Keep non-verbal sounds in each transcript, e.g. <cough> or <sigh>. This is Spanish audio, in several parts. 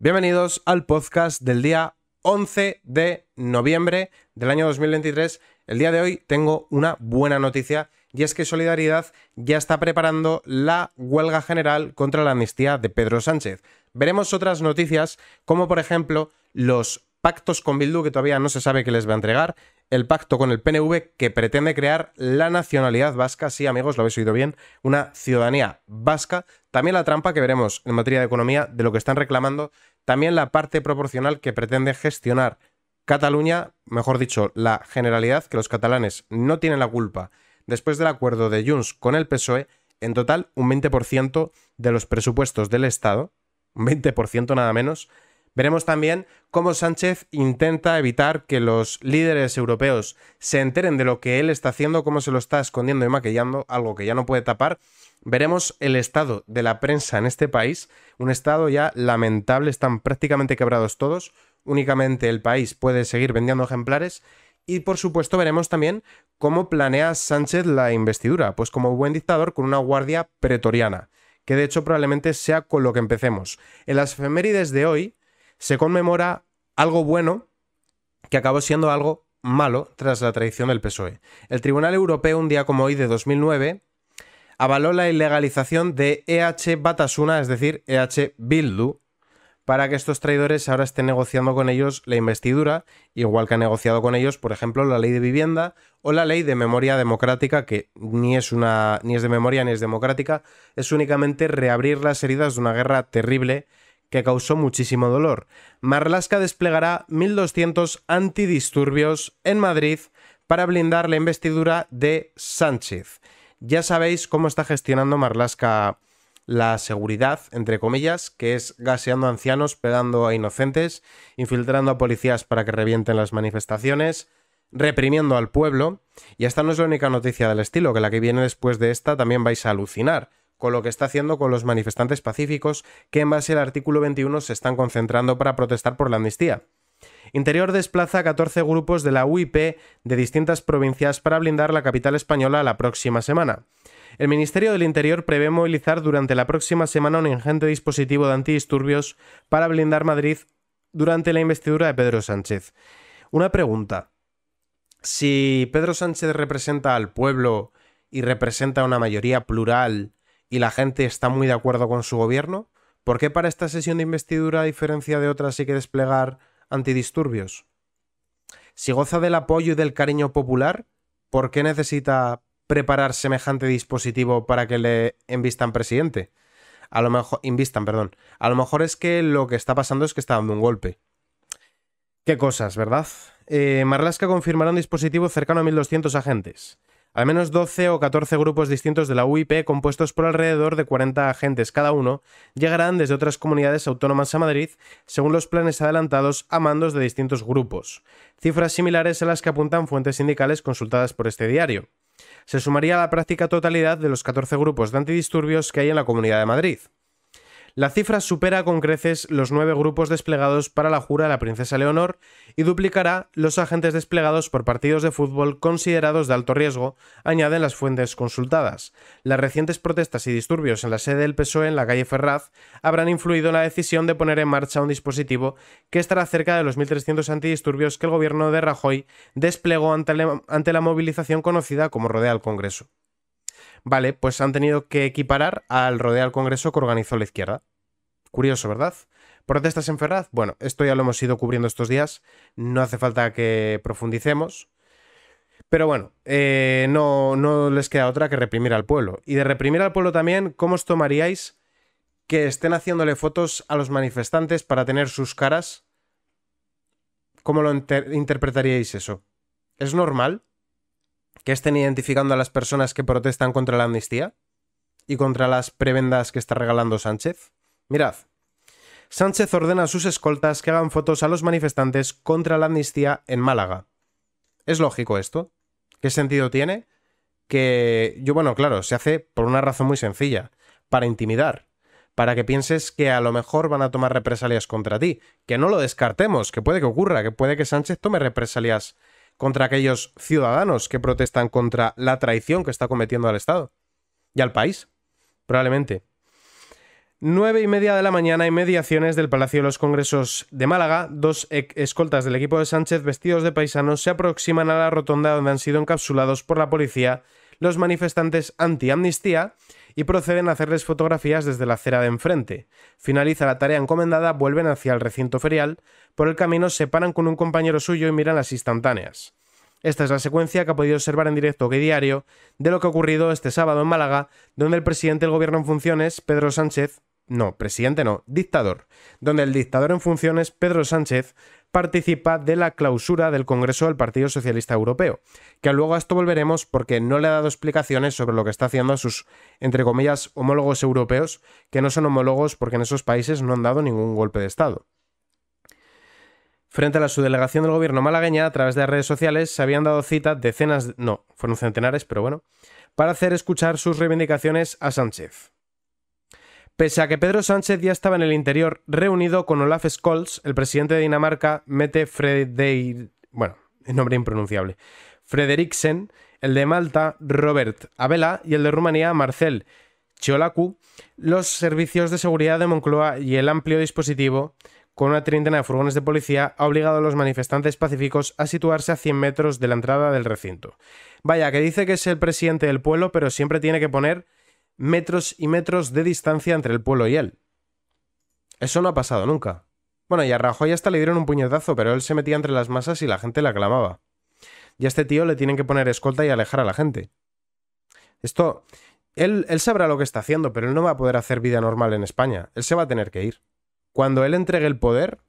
Bienvenidos al podcast del día 11 de noviembre del año 2023. El día de hoy tengo una buena noticia y es que Solidaridad ya está preparando la huelga general contra la amnistía de Pedro Sánchez. Veremos otras noticias como por ejemplo los pactos con Bildu que todavía no se sabe qué les va a entregar, el pacto con el PNV que pretende crear la nacionalidad vasca. Sí, amigos, lo habéis oído bien, una ciudadanía vasca. También la trampa que veremos en materia de economía de lo que están reclamando. También la parte proporcional que pretende gestionar Cataluña, mejor dicho, la generalidad, que los catalanes no tienen la culpa. Después del acuerdo de Junts con el PSOE, en total un 20% de los presupuestos del Estado, un 20% nada menos, Veremos también cómo Sánchez intenta evitar que los líderes europeos se enteren de lo que él está haciendo, cómo se lo está escondiendo y maquillando, algo que ya no puede tapar. Veremos el estado de la prensa en este país, un estado ya lamentable, están prácticamente quebrados todos, únicamente el país puede seguir vendiendo ejemplares y por supuesto veremos también cómo planea Sánchez la investidura, pues como buen dictador con una guardia pretoriana, que de hecho probablemente sea con lo que empecemos. En las efemérides de hoy se conmemora algo bueno que acabó siendo algo malo tras la traición del PSOE. El Tribunal Europeo, un día como hoy de 2009, avaló la ilegalización de EH Batasuna, es decir, EH Bildu, para que estos traidores ahora estén negociando con ellos la investidura, igual que ha negociado con ellos, por ejemplo, la ley de vivienda o la ley de memoria democrática, que ni es una ni es de memoria ni es democrática, es únicamente reabrir las heridas de una guerra terrible que causó muchísimo dolor. Marlaska desplegará 1.200 antidisturbios en Madrid para blindar la investidura de Sánchez. Ya sabéis cómo está gestionando Marlaska la seguridad, entre comillas, que es gaseando a ancianos, pegando a inocentes, infiltrando a policías para que revienten las manifestaciones, reprimiendo al pueblo. Y esta no es la única noticia del estilo, que la que viene después de esta también vais a alucinar con lo que está haciendo con los manifestantes pacíficos que en base al artículo 21 se están concentrando para protestar por la amnistía. Interior desplaza a 14 grupos de la UIP de distintas provincias para blindar la capital española la próxima semana. El Ministerio del Interior prevé movilizar durante la próxima semana un ingente dispositivo de antidisturbios para blindar Madrid durante la investidura de Pedro Sánchez. Una pregunta. Si Pedro Sánchez representa al pueblo y representa una mayoría plural, y la gente está muy de acuerdo con su gobierno, ¿por qué para esta sesión de investidura, a diferencia de otras, hay que desplegar antidisturbios? Si goza del apoyo y del cariño popular, ¿por qué necesita preparar semejante dispositivo para que le invistan presidente? A lo mejor, invistan, perdón. A lo mejor es que lo que está pasando es que está dando un golpe. Qué cosas, ¿verdad? Eh, Marlaska confirmará un dispositivo cercano a 1200 agentes al menos 12 o 14 grupos distintos de la UIP, compuestos por alrededor de 40 agentes cada uno, llegarán desde otras comunidades autónomas a Madrid, según los planes adelantados a mandos de distintos grupos, cifras similares a las que apuntan fuentes sindicales consultadas por este diario. Se sumaría a la práctica totalidad de los 14 grupos de antidisturbios que hay en la Comunidad de Madrid. La cifra supera con creces los nueve grupos desplegados para la jura de la princesa Leonor y duplicará los agentes desplegados por partidos de fútbol considerados de alto riesgo, añaden las fuentes consultadas. Las recientes protestas y disturbios en la sede del PSOE en la calle Ferraz habrán influido en la decisión de poner en marcha un dispositivo que estará cerca de los 1.300 antidisturbios que el gobierno de Rajoy desplegó ante, la movilización conocida como Rodea al Congreso. Vale, pues han tenido que equiparar al rodeo al Congreso que organizó la izquierda. Curioso, ¿verdad? Protestas en Ferraz. Bueno, esto ya lo hemos ido cubriendo estos días. No hace falta que profundicemos. Pero bueno, eh, no, no les queda otra que reprimir al pueblo. Y de reprimir al pueblo también, ¿cómo os tomaríais que estén haciéndole fotos a los manifestantes para tener sus caras? ¿Cómo lo interpretaríais eso? ¿Es normal? que estén identificando a las personas que protestan contra la amnistía y contra las prebendas que está regalando Sánchez? Mirad. Sánchez ordena a sus escoltas que hagan fotos a los manifestantes contra la amnistía en Málaga. ¿Es lógico esto? ¿Qué sentido tiene? Que yo, bueno, claro, se hace por una razón muy sencilla, para intimidar, para que pienses que a lo mejor van a tomar represalias contra ti, que no lo descartemos, que puede que ocurra, que puede que Sánchez tome represalias contra aquellos ciudadanos que protestan contra la traición que está cometiendo al Estado y al país, probablemente. Nueve y media de la mañana, inmediaciones mediaciones del Palacio de los Congresos de Málaga, dos escoltas del equipo de Sánchez vestidos de paisanos se aproximan a la rotonda donde han sido encapsulados por la policía los manifestantes anti-amnistía y proceden a hacerles fotografías desde la acera de enfrente. Finaliza la tarea encomendada, vuelven hacia el recinto ferial, por el camino se paran con un compañero suyo y miran las instantáneas. Esta es la secuencia que ha podido observar en directo que diario de lo que ha ocurrido este sábado en Málaga, donde el presidente del gobierno en funciones, Pedro Sánchez, no, presidente no, dictador, donde el dictador en funciones, Pedro Sánchez, participa de la clausura del Congreso del Partido Socialista Europeo, que luego a esto volveremos porque no le ha dado explicaciones sobre lo que está haciendo a sus, entre comillas, homólogos europeos, que no son homólogos porque en esos países no han dado ningún golpe de Estado. Frente a la subdelegación del gobierno malagueña, a través de redes sociales, se habían dado cita decenas, no, fueron centenares, pero bueno, para hacer escuchar sus reivindicaciones a Sánchez. Pese a que Pedro Sánchez ya estaba en el interior reunido con Olaf Scholz, el presidente de Dinamarca, Mete Frederiksen, bueno, nombre impronunciable, Frederiksen, el de Malta, Robert Abela, y el de Rumanía, Marcel Chiolacu, los servicios de seguridad de Moncloa y el amplio dispositivo con una treintena de furgones de policía, ha obligado a los manifestantes pacíficos a situarse a 100 metros de la entrada del recinto. Vaya, que dice que es el presidente del pueblo, pero siempre tiene que poner metros y metros de distancia entre el pueblo y él. Eso no ha pasado nunca. Bueno, y a Rajoy hasta le dieron un puñetazo, pero él se metía entre las masas y la gente le aclamaba. Y a este tío le tienen que poner escolta y alejar a la gente. Esto... Él, él sabrá lo que está haciendo, pero él no va a poder hacer vida normal en España. Él se va a tener que ir. Cuando él entregue el poder,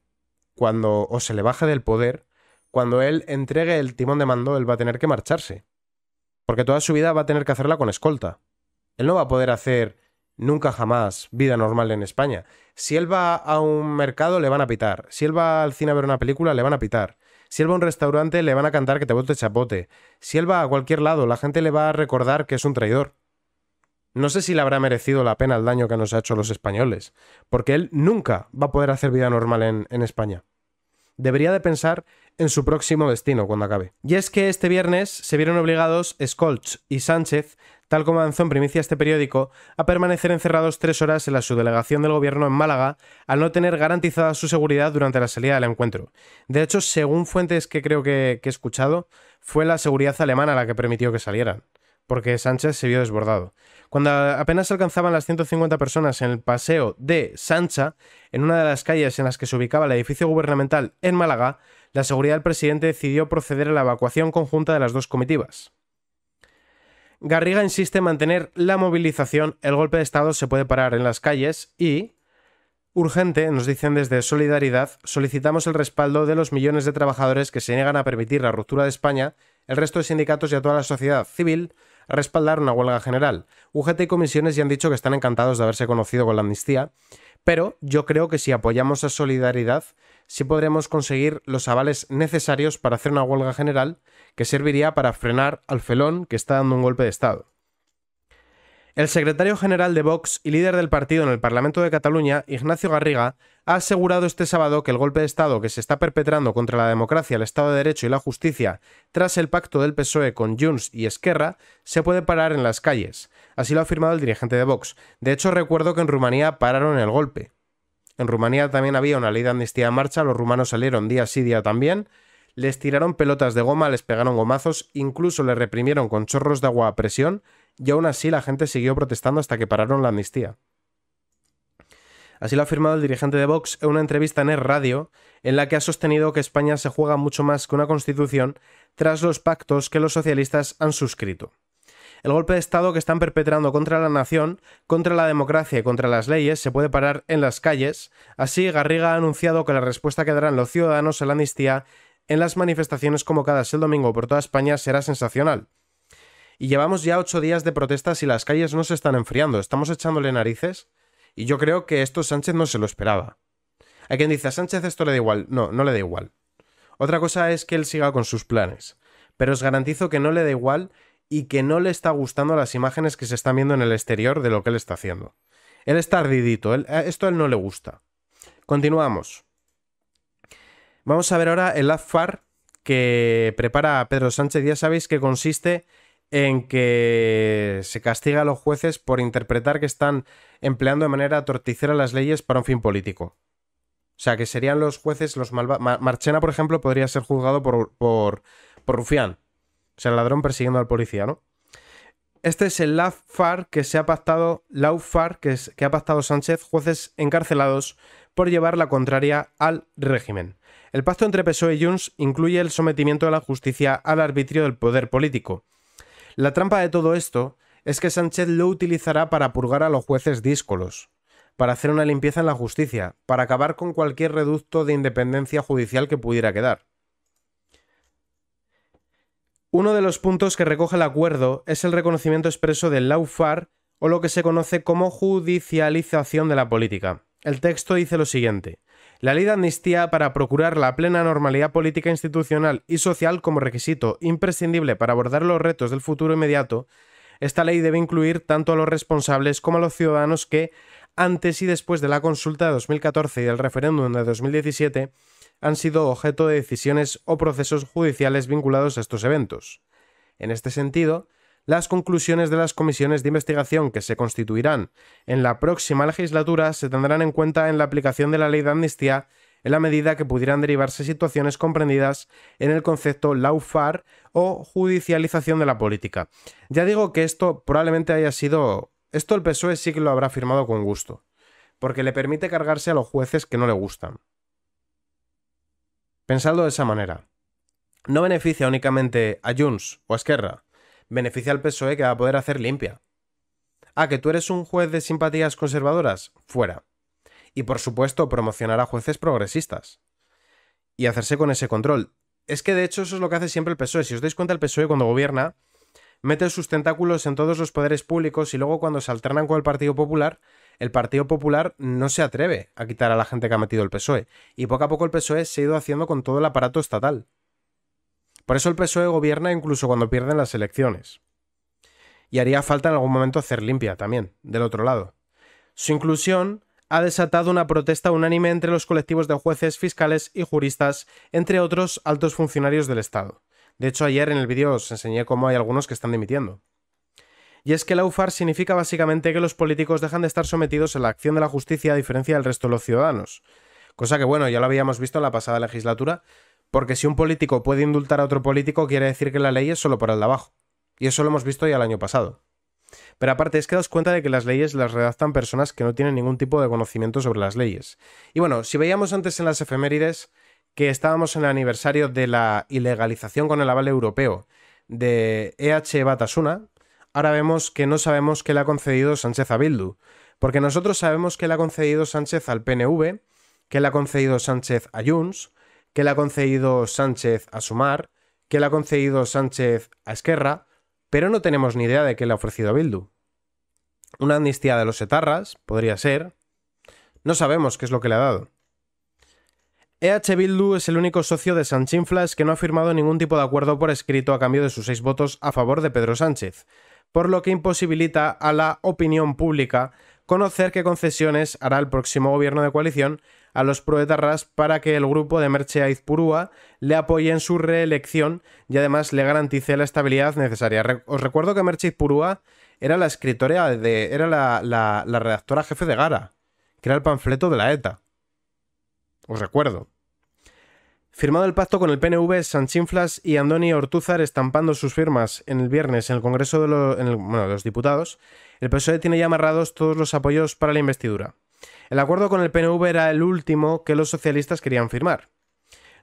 cuando o se le baje del poder, cuando él entregue el timón de mando, él va a tener que marcharse. Porque toda su vida va a tener que hacerla con escolta. Él no va a poder hacer nunca jamás vida normal en España. Si él va a un mercado, le van a pitar. Si él va al cine a ver una película, le van a pitar. Si él va a un restaurante, le van a cantar que te bote chapote. Si él va a cualquier lado, la gente le va a recordar que es un traidor. No sé si le habrá merecido la pena el daño que nos ha hecho los españoles, porque él nunca va a poder hacer vida normal en, España. Debería de pensar en su próximo destino cuando acabe. Y es que este viernes se vieron obligados Skolch y Sánchez tal como avanzó en primicia este periódico, a permanecer encerrados tres horas en la subdelegación del gobierno en Málaga al no tener garantizada su seguridad durante la salida del encuentro. De hecho, según fuentes que creo que, que he escuchado, fue la seguridad alemana la que permitió que salieran, porque Sánchez se vio desbordado. Cuando apenas alcanzaban las 150 personas en el paseo de Sancha, en una de las calles en las que se ubicaba el edificio gubernamental en Málaga, la seguridad del presidente decidió proceder a la evacuación conjunta de las dos comitivas. Garriga insiste en mantener la movilización, el golpe de Estado se puede parar en las calles y... Urgente, nos dicen desde Solidaridad, solicitamos el respaldo de los millones de trabajadores que se niegan a permitir la ruptura de España, el resto de sindicatos y a toda la sociedad civil a respaldar una huelga general. UGT y comisiones ya han dicho que están encantados de haberse conocido con la amnistía, pero yo creo que si apoyamos a Solidaridad, sí podremos conseguir los avales necesarios para hacer una huelga general que serviría para frenar al felón que está dando un golpe de Estado. El secretario general de Vox y líder del partido en el Parlamento de Cataluña, Ignacio Garriga, ha asegurado este sábado que el golpe de Estado que se está perpetrando contra la democracia, el Estado de Derecho y la justicia tras el pacto del PSOE con Junts y Esquerra se puede parar en las calles. Así lo ha afirmado el dirigente de Vox. De hecho, recuerdo que en Rumanía pararon el golpe. En Rumanía también había una ley de amnistía en marcha, los rumanos salieron día sí día también, les tiraron pelotas de goma, les pegaron gomazos, incluso le reprimieron con chorros de agua a presión y aún así la gente siguió protestando hasta que pararon la amnistía. Así lo ha afirmado el dirigente de Vox en una entrevista en el Radio, en la que ha sostenido que España se juega mucho más que una constitución tras los pactos que los socialistas han suscrito. El golpe de Estado que están perpetrando contra la nación, contra la democracia y contra las leyes se puede parar en las calles. Así, Garriga ha anunciado que la respuesta que darán los ciudadanos a la amnistía en las manifestaciones convocadas el domingo por toda España será sensacional. Y llevamos ya ocho días de protestas y las calles no se están enfriando, estamos echándole narices y yo creo que esto Sánchez no se lo esperaba. Hay quien dice a Sánchez esto le da igual, no, no le da igual. Otra cosa es que él siga con sus planes, pero os garantizo que no le da igual y que no le está gustando las imágenes que se están viendo en el exterior de lo que él está haciendo. Él está ardidito, esto a él no le gusta. Continuamos. Vamos a ver ahora el AFAR que prepara Pedro Sánchez. Ya sabéis que consiste en que se castiga a los jueces por interpretar que están empleando de manera torticera las leyes para un fin político. O sea, que serían los jueces los malvados. Marchena, por ejemplo, podría ser juzgado por, por, rufián. O sea, el ladrón persiguiendo al policía, ¿no? Este es el LAFAR que se ha pactado, LAUFAR que, que ha pactado Sánchez, jueces encarcelados por llevar la contraria al régimen. El pacto entre PSOE y Junts incluye el sometimiento de la justicia al arbitrio del poder político. La trampa de todo esto es que Sánchez lo utilizará para purgar a los jueces díscolos, para hacer una limpieza en la justicia, para acabar con cualquier reducto de independencia judicial que pudiera quedar. Uno de los puntos que recoge el acuerdo es el reconocimiento expreso del laufar o lo que se conoce como judicialización de la política. El texto dice lo siguiente. La ley de amnistía, para procurar la plena normalidad política, institucional y social como requisito imprescindible para abordar los retos del futuro inmediato, esta ley debe incluir tanto a los responsables como a los ciudadanos que, antes y después de la consulta de 2014 y del referéndum de 2017, han sido objeto de decisiones o procesos judiciales vinculados a estos eventos. En este sentido, las conclusiones de las comisiones de investigación que se constituirán en la próxima legislatura se tendrán en cuenta en la aplicación de la ley de amnistía en la medida que pudieran derivarse situaciones comprendidas en el concepto laufar o judicialización de la política. Ya digo que esto probablemente haya sido... Esto el PSOE sí que lo habrá firmado con gusto, porque le permite cargarse a los jueces que no le gustan. Pensadlo de esa manera. No beneficia únicamente a Junts o a Esquerra, beneficia al PSOE que va a poder hacer limpia. Ah, que tú eres un juez de simpatías conservadoras, fuera. Y por supuesto, promocionar a jueces progresistas. Y hacerse con ese control. Es que de hecho eso es lo que hace siempre el PSOE. Si os dais cuenta, el PSOE cuando gobierna, mete sus tentáculos en todos los poderes públicos y luego cuando se alternan con el Partido Popular, el Partido Popular no se atreve a quitar a la gente que ha metido el PSOE. Y poco a poco el PSOE se ha ido haciendo con todo el aparato estatal. Por eso el PSOE gobierna incluso cuando pierden las elecciones. Y haría falta en algún momento hacer limpia también, del otro lado. Su inclusión ha desatado una protesta unánime entre los colectivos de jueces, fiscales y juristas, entre otros altos funcionarios del Estado. De hecho, ayer en el vídeo os enseñé cómo hay algunos que están dimitiendo. Y es que la UFAR significa básicamente que los políticos dejan de estar sometidos a la acción de la justicia a diferencia del resto de los ciudadanos. Cosa que, bueno, ya lo habíamos visto en la pasada legislatura, porque si un político puede indultar a otro político, quiere decir que la ley es solo para el de abajo. Y eso lo hemos visto ya el año pasado. Pero aparte, es que das cuenta de que las leyes las redactan personas que no tienen ningún tipo de conocimiento sobre las leyes. Y bueno, si veíamos antes en las efemérides que estábamos en el aniversario de la ilegalización con el aval europeo de EH Batasuna, ahora vemos que no sabemos qué le ha concedido Sánchez a Bildu. Porque nosotros sabemos que le ha concedido Sánchez al PNV, que le ha concedido Sánchez a Junts, que le ha concedido Sánchez a Sumar, que le ha concedido Sánchez a Esquerra, pero no tenemos ni idea de qué le ha ofrecido a Bildu. Una amnistía de los etarras, podría ser. No sabemos qué es lo que le ha dado. EH Bildu es el único socio de Sanchinflas que no ha firmado ningún tipo de acuerdo por escrito a cambio de sus seis votos a favor de Pedro Sánchez, por lo que imposibilita a la opinión pública conocer qué concesiones hará el próximo gobierno de coalición a los proetarras para que el grupo de Merche Aizpurúa le apoye en su reelección y además le garantice la estabilidad necesaria. os recuerdo que Merche purúa era la escritora de. era la, redactora jefe de Gara, que era el panfleto de la ETA. Os recuerdo. Firmado el pacto con el PNV, Sanchinflas y Andoni Ortúzar estampando sus firmas en el viernes en el Congreso de, de los Diputados, el PSOE tiene ya amarrados todos los apoyos para la investidura. El acuerdo con el PNV era el último que los socialistas querían firmar.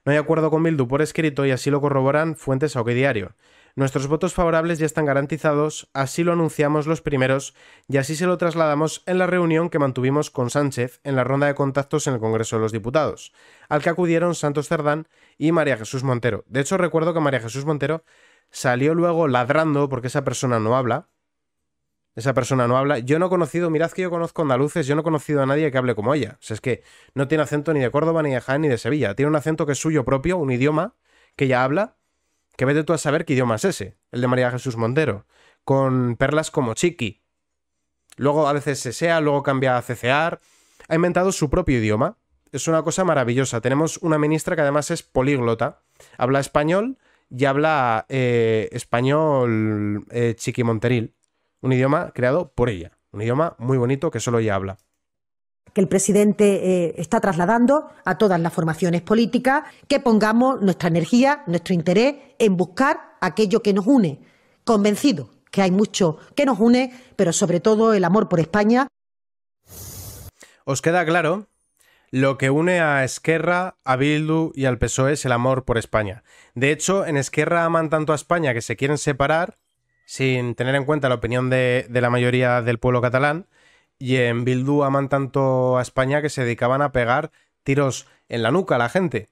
No hay acuerdo con Bildu por escrito y así lo corroboran fuentes a OK Diario. Nuestros votos favorables ya están garantizados, así lo anunciamos los primeros y así se lo trasladamos en la reunión que mantuvimos con Sánchez en la ronda de contactos en el Congreso de los Diputados, al que acudieron Santos Cerdán y María Jesús Montero. De hecho, recuerdo que María Jesús Montero salió luego ladrando porque esa persona no habla esa persona no habla. Yo no he conocido, mirad que yo conozco andaluces, yo no he conocido a nadie que hable como ella. O sea, es que no tiene acento ni de Córdoba, ni de Jaén, ni de Sevilla. Tiene un acento que es suyo propio, un idioma que ella habla, que vete tú a saber qué idioma es ese, el de María Jesús Montero, con perlas como Chiqui. Luego a veces se sea, luego cambia a cecear. Ha inventado su propio idioma. Es una cosa maravillosa. Tenemos una ministra que además es políglota. Habla español y habla eh, español eh, chiqui monteril un idioma creado por ella, un idioma muy bonito que solo ella habla que el presidente eh, está trasladando a todas las formaciones políticas, que pongamos nuestra energía, nuestro interés en buscar aquello que nos une, convencido que hay mucho que nos une, pero sobre todo el amor por España. ¿Os queda claro? Lo que une a Esquerra, a Bildu y al PSOE es el amor por España. De hecho, en Esquerra aman tanto a España que se quieren separar sin tener en cuenta la opinión de, la mayoría del pueblo catalán. Y en Bildu aman tanto a España que se dedicaban a pegar tiros en la nuca a la gente.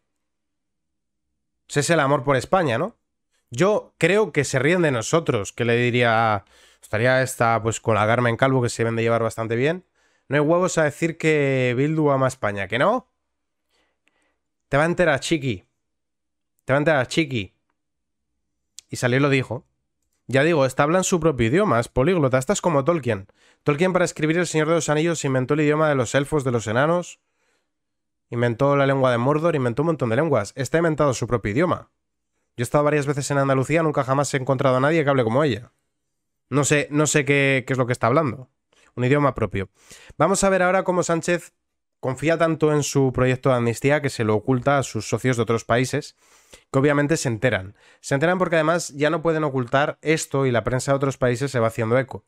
Ese es el amor por España, ¿no? Yo creo que se ríen de nosotros, que le diría... Estaría esta pues con la en Calvo que se vende de llevar bastante bien. No hay huevos a decir que Bildu ama a España, ¿que no? Te va a enterar Chiqui. Te va a enterar Chiqui. Y salió lo dijo. Ya digo, esta hablan su propio idioma, es políglota, esta es como Tolkien. Tolkien para escribir El Señor de los Anillos inventó el idioma de los elfos, de los enanos, inventó la lengua de Mordor, inventó un montón de lenguas. Está inventado su propio idioma. Yo he estado varias veces en Andalucía, nunca jamás he encontrado a nadie que hable como ella. No sé, no sé qué es lo que está hablando. Un idioma propio. Vamos a ver ahora cómo Sánchez confía tanto en su proyecto de amnistía que se lo oculta a sus socios de otros países, que obviamente se enteran. Se enteran porque además ya no pueden ocultar esto y la prensa de otros países se va haciendo eco.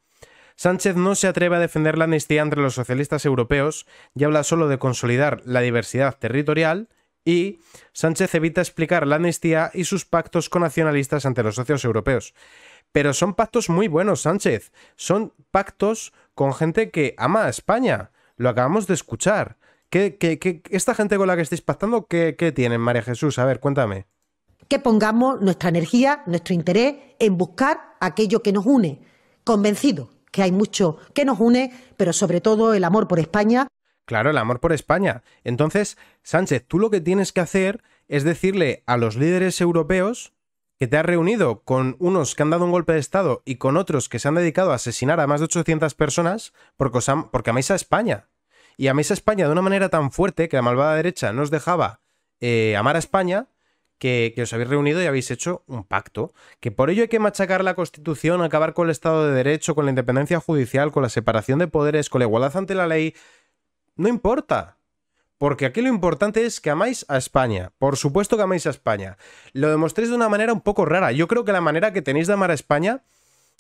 Sánchez no se atreve a defender la amnistía entre los socialistas europeos y habla solo de consolidar la diversidad territorial y Sánchez evita explicar la amnistía y sus pactos con nacionalistas ante los socios europeos. Pero son pactos muy buenos, Sánchez. Son pactos con gente que ama a España. Lo acabamos de escuchar. ¿Qué, esta gente con la que estáis pactando, ¿qué, tienen, María Jesús? A ver, cuéntame. Que pongamos nuestra energía, nuestro interés en buscar aquello que nos une, convencido que hay mucho que nos une, pero sobre todo el amor por España. Claro, el amor por España. Entonces, Sánchez, tú lo que tienes que hacer es decirle a los líderes europeos que te has reunido con unos que han dado un golpe de Estado y con otros que se han dedicado a asesinar a más de 800 personas porque, os porque amáis a España y a España de una manera tan fuerte que la malvada derecha nos dejaba eh, amar a España, que, que, os habéis reunido y habéis hecho un pacto. Que por ello hay que machacar la Constitución, acabar con el Estado de Derecho, con la independencia judicial, con la separación de poderes, con la igualdad ante la ley. No importa. Porque aquí lo importante es que amáis a España. Por supuesto que amáis a España. Lo demostréis de una manera un poco rara. Yo creo que la manera que tenéis de amar a España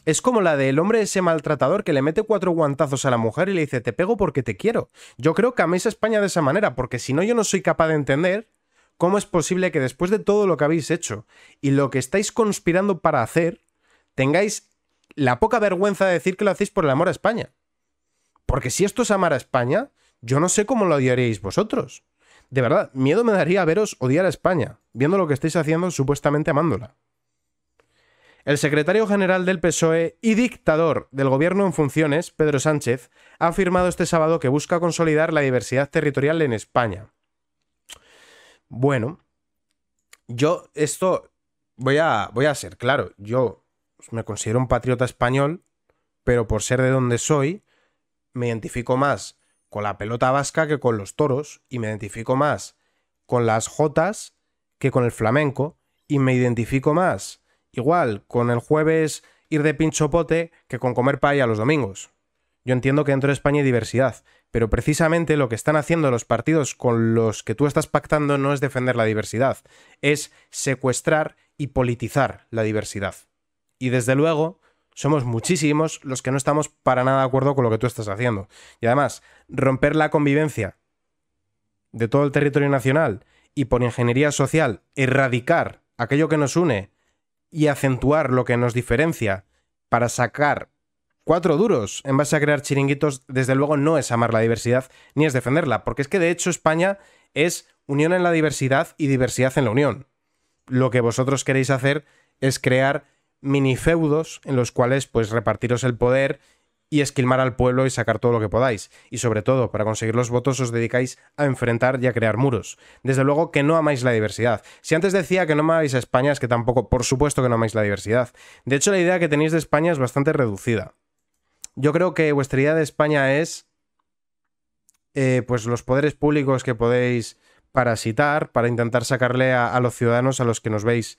es como la del hombre ese maltratador que le mete cuatro guantazos a la mujer y le dice, te pego porque te quiero. Yo creo que améis a España de esa manera, porque si no yo no soy capaz de entender cómo es posible que después de todo lo que habéis hecho y lo que estáis conspirando para hacer, tengáis la poca vergüenza de decir que lo hacéis por el amor a España. Porque si esto es amar a España, yo no sé cómo lo odiaríais vosotros. De verdad, miedo me daría veros odiar a España, viendo lo que estáis haciendo supuestamente amándola. El secretario general del PSOE y dictador del gobierno en funciones, Pedro Sánchez, ha afirmado este sábado que busca consolidar la diversidad territorial en España. Bueno, yo esto voy a, voy a ser claro, yo me considero un patriota español, pero por ser de donde soy, me identifico más con la pelota vasca que con los toros, y me identifico más con las jotas que con el flamenco, y me identifico más igual con el jueves ir de pote que con comer paella los domingos. Yo entiendo que dentro de España hay diversidad, pero precisamente lo que están haciendo los partidos con los que tú estás pactando no es defender la diversidad, es secuestrar y politizar la diversidad. Y desde luego, somos muchísimos los que no estamos para nada de acuerdo con lo que tú estás haciendo. Y además, romper la convivencia de todo el territorio nacional y por ingeniería social erradicar aquello que nos une y acentuar lo que nos diferencia para sacar cuatro duros en base a crear chiringuitos, desde luego no es amar la diversidad ni es defenderla, porque es que de hecho España es unión en la diversidad y diversidad en la unión. Lo que vosotros queréis hacer es crear mini feudos en los cuales pues repartiros el poder y esquilmar al pueblo y sacar todo lo que podáis. Y sobre todo, para conseguir los votos os dedicáis a enfrentar y a crear muros. Desde luego que no amáis la diversidad. Si antes decía que no amáis a España es que tampoco, por supuesto que no amáis la diversidad. De hecho, la idea que tenéis de España es bastante reducida. Yo creo que vuestra idea de España es... Eh, pues los poderes públicos que podéis parasitar para intentar sacarle a, los ciudadanos a los que nos veis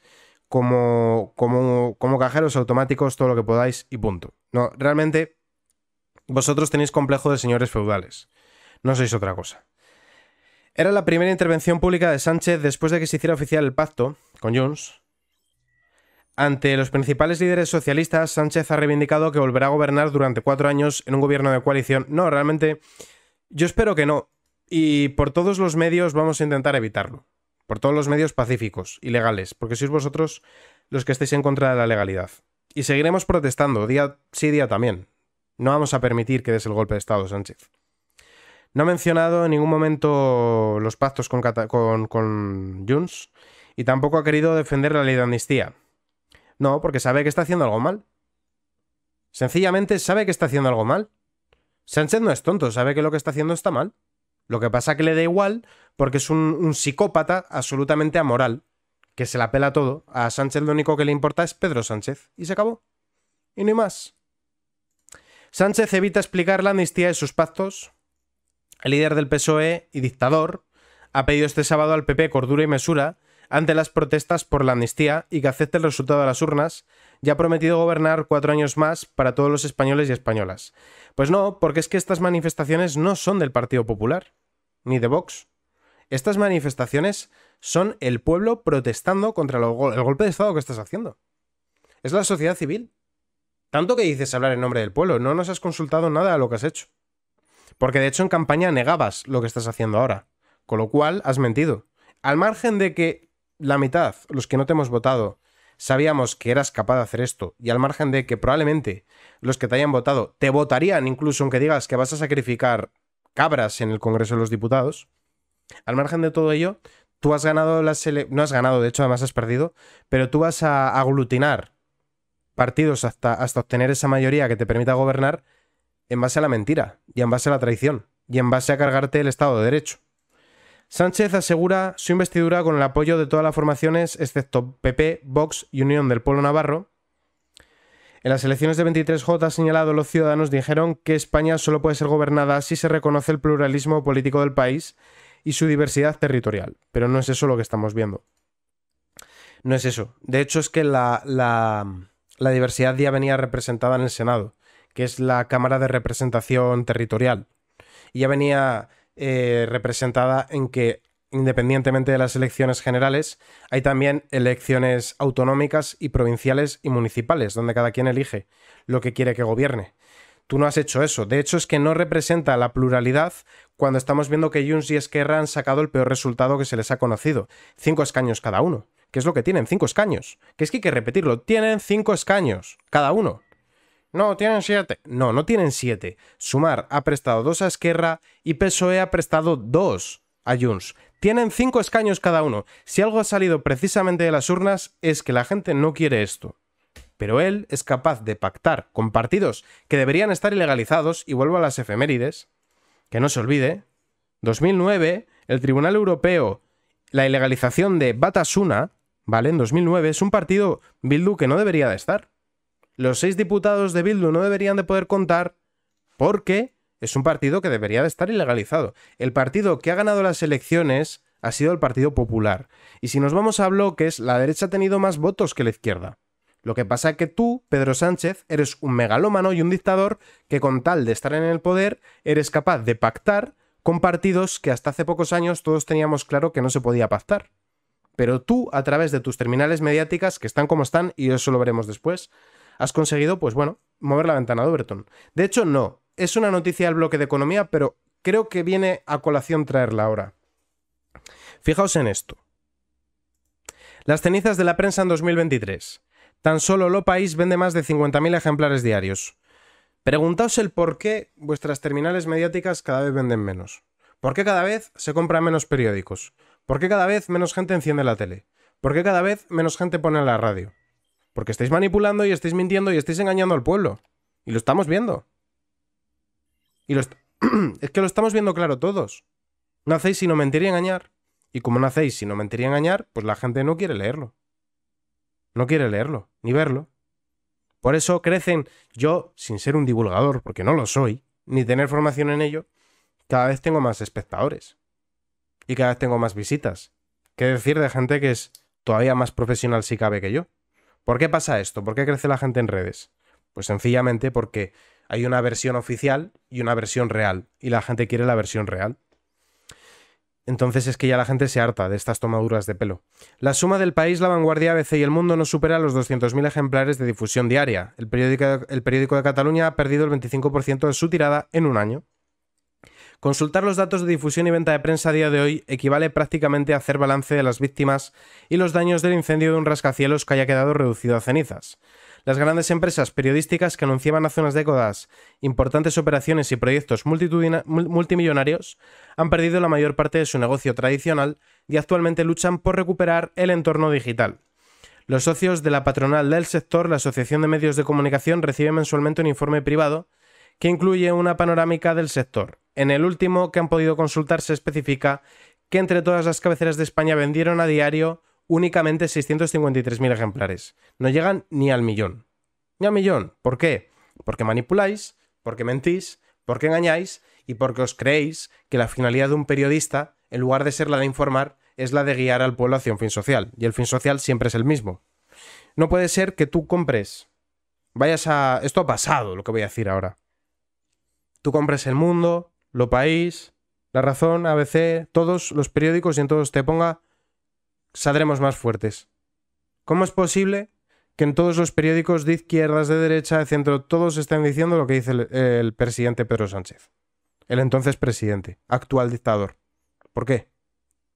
como, como, como cajeros automáticos todo lo que podáis y punto. No, realmente vosotros tenéis complejo de señores feudales. No sois otra cosa. Era la primera intervención pública de Sánchez después de que se hiciera oficial el pacto con Jones. Ante los principales líderes socialistas, Sánchez ha reivindicado que volverá a gobernar durante cuatro años en un gobierno de coalición. No, realmente, yo espero que no. Y por todos los medios vamos a intentar evitarlo. Por todos los medios pacíficos y legales, porque sois vosotros los que estáis en contra de la legalidad. Y seguiremos protestando, día sí, día también. No vamos a permitir que des el golpe de Estado, Sánchez. No ha mencionado en ningún momento los pactos con, Junts y tampoco ha querido defender la ley de amnistía. No, porque sabe que está haciendo algo mal. Sencillamente sabe que está haciendo algo mal. Sánchez no es tonto, sabe que lo que está haciendo está mal. Lo que pasa que le da igual porque es un, un psicópata absolutamente amoral, que se la pela todo. A Sánchez lo único que le importa es Pedro Sánchez. Y se acabó. Y no hay más. Sánchez evita explicar la amnistía de sus pactos. El líder del PSOE y dictador ha pedido este sábado al PP cordura y mesura ante las protestas por la amnistía y que acepte el resultado de las urnas y ha prometido gobernar cuatro años más para todos los españoles y españolas. Pues no, porque es que estas manifestaciones no son del Partido Popular, ni de Vox. Estas manifestaciones son el pueblo protestando contra el golpe de Estado que estás haciendo. Es la sociedad civil. Tanto que dices hablar en nombre del pueblo, no nos has consultado nada a lo que has hecho. Porque de hecho en campaña negabas lo que estás haciendo ahora. Con lo cual has mentido. Al margen de que la mitad, los que no te hemos votado, sabíamos que eras capaz de hacer esto, y al margen de que probablemente los que te hayan votado te votarían incluso aunque digas que vas a sacrificar cabras en el Congreso de los Diputados, al margen de todo ello, tú has ganado las elecciones, no has ganado, de hecho además has perdido, pero tú vas a aglutinar partidos hasta, hasta obtener esa mayoría que te permita gobernar en base a la mentira y en base a la traición y en base a cargarte el Estado de Derecho. Sánchez asegura su investidura con el apoyo de todas las formaciones excepto PP, Vox y Unión del Pueblo Navarro. En las elecciones de 23J ha señalado los ciudadanos dijeron que España solo puede ser gobernada si se reconoce el pluralismo político del país y su diversidad territorial. Pero no es eso lo que estamos viendo. No es eso. De hecho es que la la diversidad ya venía representada en el Senado, que es la Cámara de Representación Territorial. Y ya venía eh, representada en que, independientemente de las elecciones generales, hay también elecciones autonómicas y provinciales y municipales, donde cada quien elige lo que quiere que gobierne. Tú no has hecho eso. De hecho, es que no representa la pluralidad cuando estamos viendo que Junts y Esquerra han sacado el peor resultado que se les ha conocido. Cinco escaños cada uno que es lo que tienen, cinco escaños. Que es que hay que repetirlo, tienen cinco escaños, cada uno. No, tienen siete. No, no tienen siete. Sumar ha prestado dos a Esquerra y PSOE ha prestado dos a Junts. Tienen cinco escaños cada uno. Si algo ha salido precisamente de las urnas es que la gente no quiere esto. Pero él es capaz de pactar con partidos que deberían estar ilegalizados, y vuelvo a las efemérides, que no se olvide. 2009, el Tribunal Europeo, la ilegalización de Batasuna, ¿vale? En 2009 es un partido Bildu que no debería de estar. Los seis diputados de Bildu no deberían de poder contar porque es un partido que debería de estar ilegalizado. El partido que ha ganado las elecciones ha sido el Partido Popular. Y si nos vamos a bloques, la derecha ha tenido más votos que la izquierda. Lo que pasa es que tú, Pedro Sánchez, eres un megalómano y un dictador que con tal de estar en el poder, eres capaz de pactar con partidos que hasta hace pocos años todos teníamos claro que no se podía pactar. Pero tú, a través de tus terminales mediáticas, que están como están, y eso lo veremos después, has conseguido, pues bueno, mover la ventana de De hecho, no. Es una noticia del bloque de economía, pero creo que viene a colación traerla ahora. Fijaos en esto. Las cenizas de la prensa en 2023. Tan solo Lo País vende más de 50.000 ejemplares diarios. Preguntaos el por qué vuestras terminales mediáticas cada vez venden menos. ¿Por qué cada vez se compran menos periódicos? ¿Por qué cada vez menos gente enciende la tele? ¿Por qué cada vez menos gente pone la radio? Porque estáis manipulando y estáis mintiendo y estáis engañando al pueblo. Y lo estamos viendo. Y <clears throat> es que lo estamos viendo claro todos. No hacéis sino mentir y engañar. Y como no hacéis sino mentir y engañar, pues la gente no quiere leerlo. No quiere leerlo, ni verlo. Por eso crecen, yo, sin ser un divulgador, porque no lo soy, ni tener formación en ello, cada vez tengo más espectadores y cada vez tengo más visitas. ¿Qué decir de gente que es todavía más profesional si cabe que yo? ¿Por qué pasa esto? ¿Por qué crece la gente en redes? Pues sencillamente porque hay una versión oficial y una versión real, y la gente quiere la versión real. Entonces es que ya la gente se harta de estas tomaduras de pelo. La suma del país, la vanguardia ABC y el mundo no supera los 200.000 ejemplares de difusión diaria. El periódico, el periódico de Cataluña ha perdido el 25% de su tirada en un año. Consultar los datos de difusión y venta de prensa a día de hoy equivale prácticamente a hacer balance de las víctimas y los daños del incendio de un rascacielos que haya quedado reducido a cenizas. Las grandes empresas periodísticas que anunciaban hace unas décadas importantes operaciones y proyectos multimillonarios han perdido la mayor parte de su negocio tradicional y actualmente luchan por recuperar el entorno digital. Los socios de la patronal del sector, la Asociación de Medios de Comunicación, reciben mensualmente un informe privado que incluye una panorámica del sector. En el último que han podido consultar se especifica que entre todas las cabeceras de España vendieron a diario únicamente 653.000 ejemplares. No llegan ni al millón. Ni al millón. ¿Por qué? Porque manipuláis, porque mentís, porque engañáis y porque os creéis que la finalidad de un periodista, en lugar de ser la de informar, es la de guiar al pueblo hacia un fin social. Y el fin social siempre es el mismo. No puede ser que tú compres. Vayas a... Esto ha pasado, lo que voy a decir ahora. Tú compres El Mundo, Lo País, La Razón, ABC, todos los periódicos y en todos te ponga saldremos más fuertes. ¿Cómo es posible que en todos los periódicos de izquierdas, de derecha, de centro, todos estén diciendo lo que dice el, presidente Pedro Sánchez? El entonces presidente, actual dictador. ¿Por qué?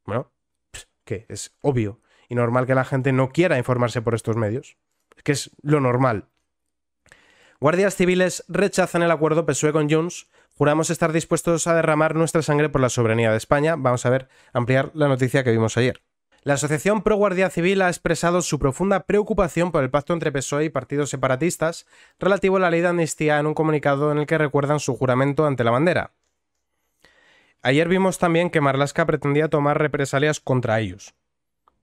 Bueno, pues, que es obvio y normal que la gente no quiera informarse por estos medios. que es lo normal. Guardias civiles rechazan el acuerdo PSOE con Junts. Juramos estar dispuestos a derramar nuestra sangre por la soberanía de España. Vamos a ver, ampliar la noticia que vimos ayer. La Asociación Pro Guardia Civil ha expresado su profunda preocupación por el pacto entre PSOE y partidos separatistas relativo a la ley de amnistía en un comunicado en el que recuerdan su juramento ante la bandera. Ayer vimos también que Marlaska pretendía tomar represalias contra ellos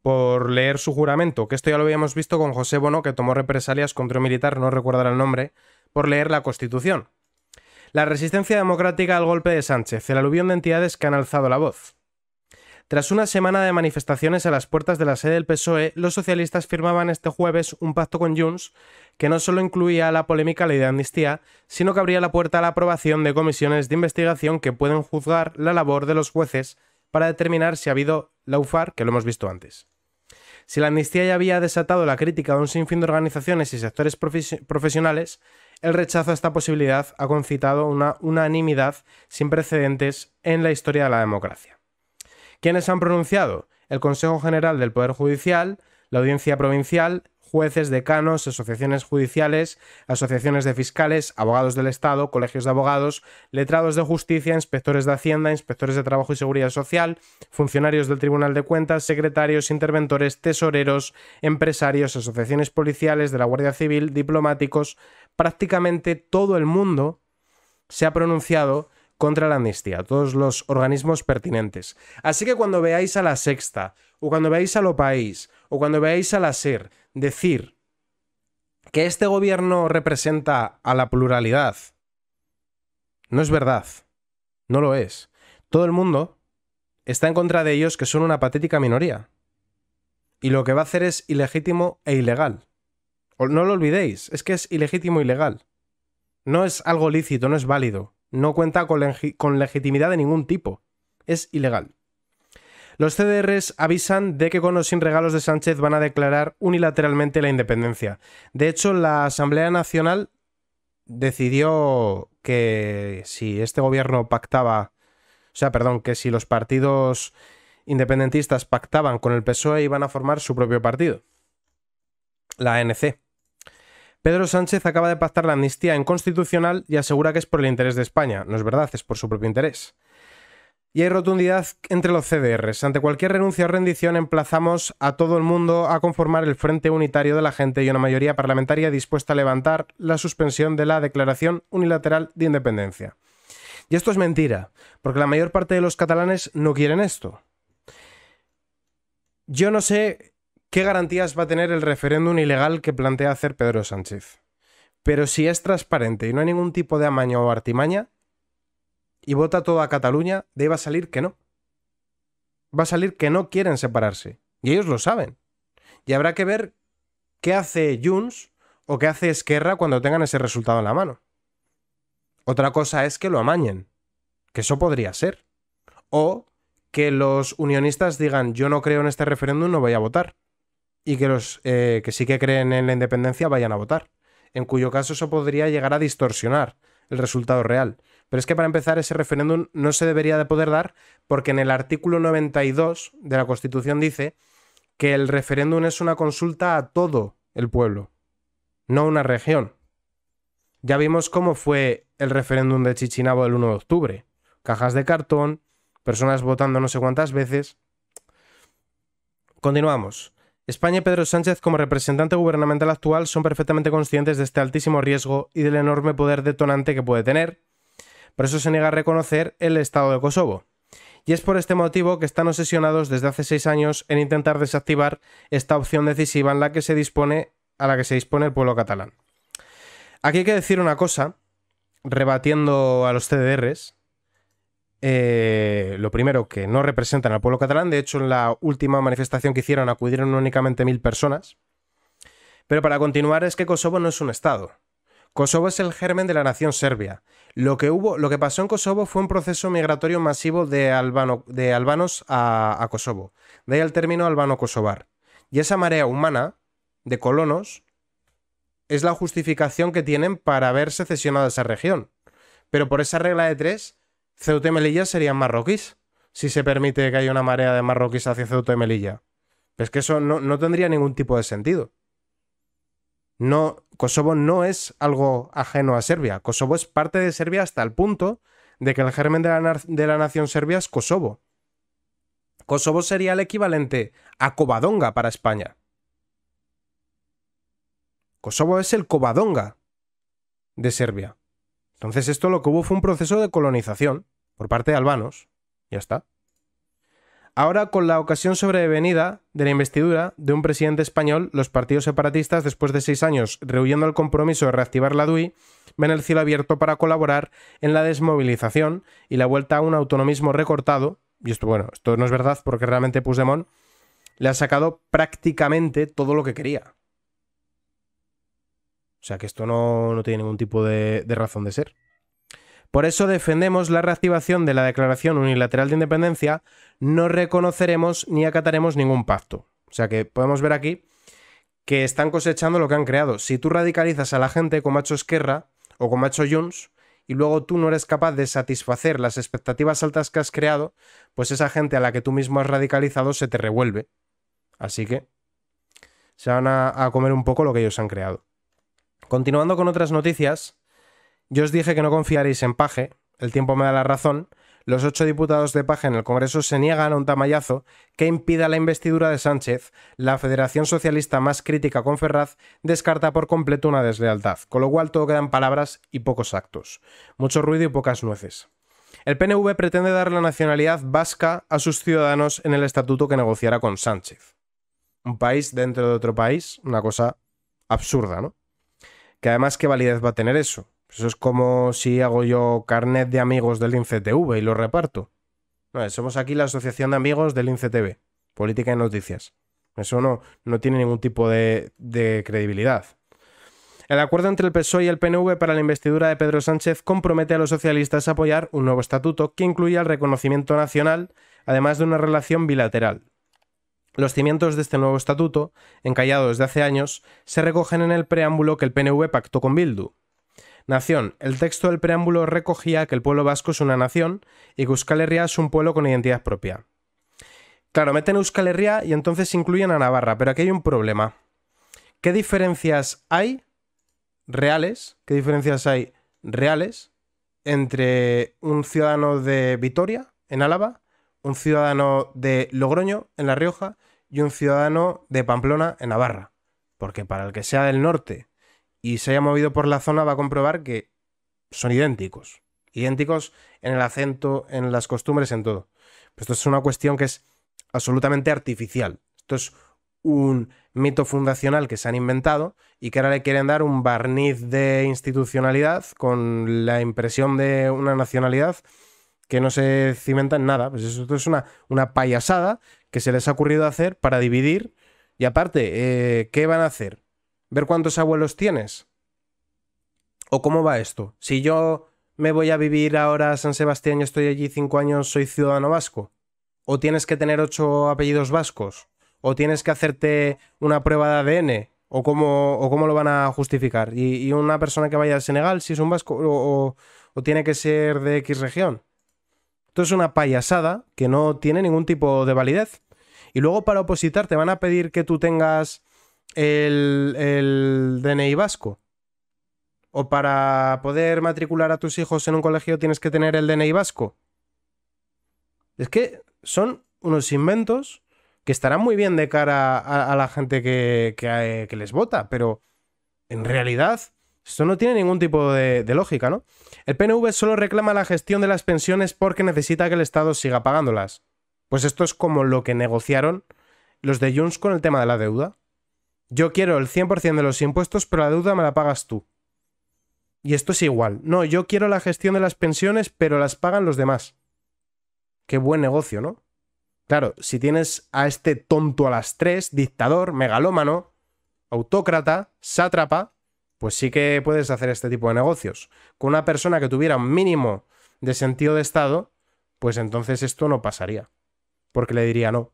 por leer su juramento, que esto ya lo habíamos visto con José Bono, que tomó represalias contra un militar, no recordará el nombre, por leer la Constitución. La resistencia democrática al golpe de Sánchez, el aluvión de entidades que han alzado la voz. Tras una semana de manifestaciones a las puertas de la sede del PSOE, los socialistas firmaban este jueves un pacto con Junts que no solo incluía la polémica ley de amnistía, sino que abría la puerta a la aprobación de comisiones de investigación que pueden juzgar la labor de los jueces para determinar si ha habido la UFAR, que lo hemos visto antes. Si la amnistía ya había desatado la crítica de un sinfín de organizaciones y sectores profesionales, el rechazo a esta posibilidad ha concitado una unanimidad sin precedentes en la historia de la democracia. ¿Quiénes han pronunciado? El Consejo General del Poder Judicial, la Audiencia Provincial, jueces, decanos, asociaciones judiciales, asociaciones de fiscales, abogados del Estado, colegios de abogados, letrados de justicia, inspectores de Hacienda, inspectores de Trabajo y Seguridad Social, funcionarios del Tribunal de Cuentas, secretarios, interventores, tesoreros, empresarios, asociaciones policiales, de la Guardia Civil, diplomáticos, prácticamente todo el mundo se ha pronunciado contra la amnistía, todos los organismos pertinentes. Así que cuando veáis a la sexta o cuando veáis a lo país o cuando veáis al hacer decir que este gobierno representa a la pluralidad, no es verdad. No lo es. Todo el mundo está en contra de ellos que son una patética minoría. Y lo que va a hacer es ilegítimo e ilegal. No lo olvidéis, es que es ilegítimo e ilegal. No es algo lícito, no es válido. No cuenta con legitimidad de ningún tipo. Es ilegal. Los CDRs avisan de que con los sin regalos de Sánchez van a declarar unilateralmente la independencia. De hecho, la Asamblea Nacional decidió que si este gobierno pactaba, o sea, perdón, que si los partidos independentistas pactaban con el PSOE iban a formar su propio partido, la ANC. Pedro Sánchez acaba de pactar la amnistía en inconstitucional y asegura que es por el interés de España. No es verdad, es por su propio interés y hay rotundidad entre los CDRs. Ante cualquier renuncia o rendición emplazamos a todo el mundo a conformar el Frente Unitario de la Gente y una mayoría parlamentaria dispuesta a levantar la suspensión de la Declaración Unilateral de Independencia. Y esto es mentira, porque la mayor parte de los catalanes no quieren esto. Yo no sé qué garantías va a tener el referéndum ilegal que plantea hacer Pedro Sánchez. Pero si es transparente y no hay ningún tipo de amaño o artimaña, y vota toda Cataluña, de ahí va a salir que no. Va a salir que no quieren separarse. Y ellos lo saben. Y habrá que ver qué hace Junts o qué hace Esquerra cuando tengan ese resultado en la mano. Otra cosa es que lo amañen, que eso podría ser. O que los unionistas digan yo no creo en este referéndum, no voy a votar. Y que los eh, que sí que creen en la independencia vayan a votar. En cuyo caso eso podría llegar a distorsionar el resultado real. Pero es que para empezar ese referéndum no se debería de poder dar porque en el artículo 92 de la Constitución dice que el referéndum es una consulta a todo el pueblo, no una región. Ya vimos cómo fue el referéndum de Chichinabo el 1 de octubre. Cajas de cartón, personas votando no sé cuántas veces. Continuamos. España y Pedro Sánchez como representante gubernamental actual son perfectamente conscientes de este altísimo riesgo y del enorme poder detonante que puede tener. Por eso se niega a reconocer el Estado de Kosovo. Y es por este motivo que están obsesionados desde hace seis años en intentar desactivar esta opción decisiva en la que se dispone, a la que se dispone el pueblo catalán. Aquí hay que decir una cosa, rebatiendo a los CDRs, eh, lo primero, que no representan al pueblo catalán. De hecho, en la última manifestación que hicieron acudieron únicamente mil personas. Pero para continuar, es que Kosovo no es un Estado. Kosovo es el germen de la nación serbia. Lo que, hubo, lo que pasó en Kosovo fue un proceso migratorio masivo de, albanos a, Kosovo. De ahí el término albano-kosovar. Y esa marea humana de colonos es la justificación que tienen para haber secesionado esa región. Pero por esa regla de tres, Ceuta y Melilla serían marroquíes, si se permite que haya una marea de marroquíes hacia Ceuta y Melilla. Es que eso no, tendría ningún tipo de sentido. No, Kosovo no es algo ajeno a Serbia. Kosovo es parte de Serbia hasta el punto de que el germen de la, de la nación serbia es Kosovo. Kosovo sería el equivalente a Covadonga para España. Kosovo es el Covadonga de Serbia. Entonces esto lo que hubo fue un proceso de colonización por parte de albanos. Ya está. Ahora, con la ocasión sobrevenida de la investidura de un presidente español, los partidos separatistas, después de seis años rehuyendo el compromiso de reactivar la DUI, ven el cielo abierto para colaborar en la desmovilización y la vuelta a un autonomismo recortado. Y esto, bueno, esto no es verdad porque realmente Puigdemont le ha sacado prácticamente todo lo que quería. O sea que esto no, tiene ningún tipo de, razón de ser. Por eso defendemos la reactivación de la Declaración Unilateral de Independencia, no reconoceremos ni acataremos ningún pacto. O sea que podemos ver aquí que están cosechando lo que han creado. Si tú radicalizas a la gente con macho Esquerra o con macho Junts y luego tú no eres capaz de satisfacer las expectativas altas que has creado, pues esa gente a la que tú mismo has radicalizado se te revuelve. Así que se van a comer un poco lo que ellos han creado. Continuando con otras noticias, yo os dije que no confiaréis en Paje, el tiempo me da la razón, los ocho diputados de Paje en el Congreso se niegan a un tamallazo que impida la investidura de Sánchez, la Federación Socialista más crítica con Ferraz descarta por completo una deslealtad, con lo cual todo quedan palabras y pocos actos, mucho ruido y pocas nueces. El PNV pretende dar la nacionalidad vasca a sus ciudadanos en el estatuto que negociará con Sánchez. Un país dentro de otro país, una cosa absurda, ¿no? Que además, ¿qué validez va a tener eso? Pues eso es como si hago yo carnet de amigos del INCTV y lo reparto. No, somos aquí la Asociación de Amigos del INCTV, Política y Noticias. Eso no, no tiene ningún tipo de, de credibilidad. El acuerdo entre el PSOE y el PNV para la investidura de Pedro Sánchez compromete a los socialistas a apoyar un nuevo estatuto que incluya el reconocimiento nacional, además de una relación bilateral. Los cimientos de este nuevo estatuto, encallado desde hace años, se recogen en el preámbulo que el PNV pactó con Bildu. Nación. El texto del preámbulo recogía que el pueblo vasco es una nación y que Euskal Herria es un pueblo con identidad propia. Claro, meten Euskal Herria y entonces incluyen a Navarra, pero aquí hay un problema. ¿Qué diferencias hay reales? ¿Qué diferencias hay reales entre un ciudadano de Vitoria, en Álava, un ciudadano de Logroño, en La Rioja, y un ciudadano de Pamplona en Navarra. Porque para el que sea del norte y se haya movido por la zona va a comprobar que son idénticos. Idénticos en el acento, en las costumbres, en todo. esto es una cuestión que es absolutamente artificial. Esto es un mito fundacional que se han inventado y que ahora le quieren dar un barniz de institucionalidad con la impresión de una nacionalidad que no se cimenta en nada. Pues esto es una, una payasada que se les ha ocurrido hacer para dividir. Y aparte, eh, ¿qué van a hacer? ¿Ver cuántos abuelos tienes? ¿O cómo va esto? Si yo me voy a vivir ahora a San Sebastián y estoy allí cinco años, soy ciudadano vasco. ¿O tienes que tener ocho apellidos vascos? ¿O tienes que hacerte una prueba de ADN? ¿O cómo, lo van a justificar? ¿Y, una persona que vaya al Senegal, si es un vasco, o, o tiene que ser de X región? Esto es una payasada que no tiene ningún tipo de validez. Y luego para opositar te van a pedir que tú tengas el, DNI vasco. O para poder matricular a tus hijos en un colegio tienes que tener el DNI vasco. Es que son unos inventos que estarán muy bien de cara a, la gente eh, que, les vota, pero en realidad esto no tiene ningún tipo de, de, lógica, ¿no? El PNV solo reclama la gestión de las pensiones porque necesita que el Estado siga pagándolas. Pues esto es como lo que negociaron los de Junts con el tema de la deuda. Yo quiero el 100% de los impuestos, pero la deuda me la pagas tú. Y esto es igual. No, yo quiero la gestión de las pensiones, pero las pagan los demás. Qué buen negocio, ¿no? Claro, si tienes a este tonto a las tres, dictador, megalómano, autócrata, sátrapa, pues sí que puedes hacer este tipo de negocios. Con una persona que tuviera un mínimo de sentido de Estado, pues entonces esto no pasaría porque le diría no.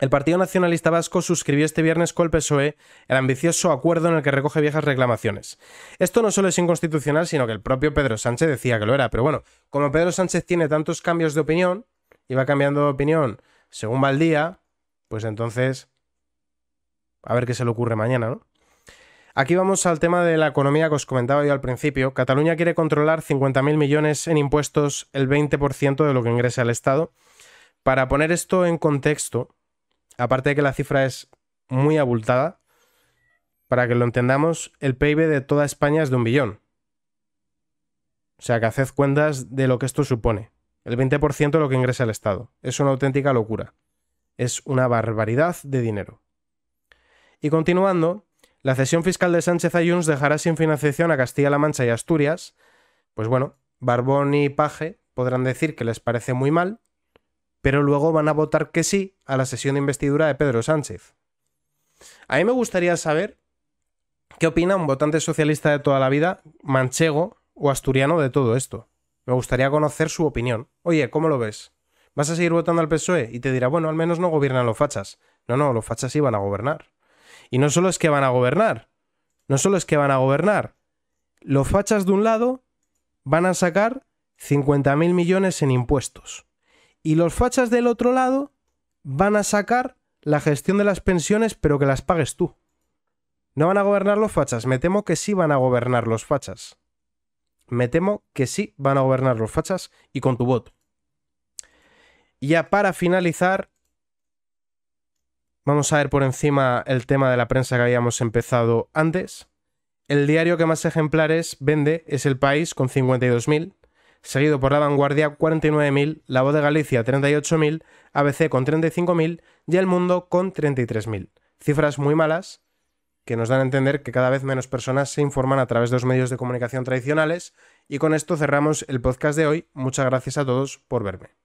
El Partido Nacionalista Vasco suscribió este viernes con el PSOE el ambicioso acuerdo en el que recoge viejas reclamaciones. Esto no solo es inconstitucional, sino que el propio Pedro Sánchez decía que lo era. Pero bueno, como Pedro Sánchez tiene tantos cambios de opinión, y va cambiando de opinión según va el día, pues entonces... A ver qué se le ocurre mañana, ¿no? Aquí vamos al tema de la economía que os comentaba yo al principio. Cataluña quiere controlar 50.000 millones en impuestos, el 20% de lo que ingrese al Estado. Para poner esto en contexto, aparte de que la cifra es muy abultada, para que lo entendamos, el PIB de toda España es de un billón. O sea que haced cuentas de lo que esto supone. El 20% de lo que ingresa el Estado. Es una auténtica locura. Es una barbaridad de dinero. Y continuando, la cesión fiscal de Sánchez Ayuns dejará sin financiación a Castilla-La Mancha y Asturias. Pues bueno, Barbón y Paje podrán decir que les parece muy mal, pero luego van a votar que sí a la sesión de investidura de Pedro Sánchez. A mí me gustaría saber qué opina un votante socialista de toda la vida, manchego o asturiano de todo esto. Me gustaría conocer su opinión. Oye, ¿cómo lo ves? ¿Vas a seguir votando al PSOE? Y te dirá, bueno, al menos no gobiernan los fachas. No, no, los fachas sí van a gobernar. Y no solo es que van a gobernar, no solo es que van a gobernar. Los fachas de un lado van a sacar 50.000 millones en impuestos. Y los fachas del otro lado van a sacar la gestión de las pensiones, pero que las pagues tú. ¿No van a gobernar los fachas? Me temo que sí van a gobernar los fachas. Me temo que sí van a gobernar los fachas y con tu voto. Ya para finalizar, vamos a ver por encima el tema de la prensa que habíamos empezado antes. El diario que más ejemplares vende es El País con 52.000 seguido por La Vanguardia 49.000, La Voz de Galicia 38.000, ABC con 35.000 y El Mundo con 33.000. Cifras muy malas que nos dan a entender que cada vez menos personas se informan a través de los medios de comunicación tradicionales y con esto cerramos el podcast de hoy. Muchas gracias a todos por verme.